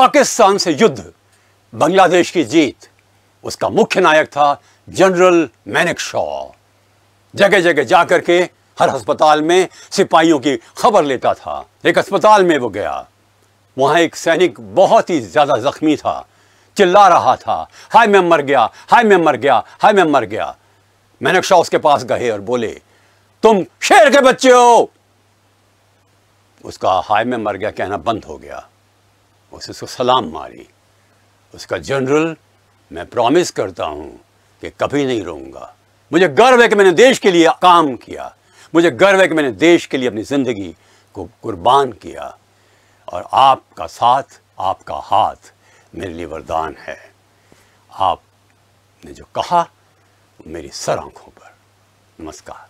पाकिस्तान से युद्ध बांग्लादेश की जीत उसका मुख्य नायक था जनरल मैनिक शॉ जगह जगह जाकर के हर अस्पताल में सिपाहियों की खबर लेता था एक अस्पताल में वो गया वहाँ एक सैनिक बहुत ही ज़्यादा ज़ख्मी था चिल्ला रहा था हाय मैं मर गया हाय मैं मर गया हाय मैं मर गया मैनक शाह उसके पास गए और बोले तुम शेर के बच्चे हो उसका हाय मैं मर गया कहना बंद हो गया उसे उसको सलाम मारी उसका जनरल मैं प्रॉमिस करता हूँ कि कभी नहीं रहूँगा मुझे गर्व है कि मैंने देश के लिए काम किया मुझे गर्व है कि मैंने देश के लिए अपनी ज़िंदगी को कुर्बान किया और आपका साथ आपका हाथ मेरे लिए वरदान है आपने जो कहा मेरी सर आँखों पर नमस्कार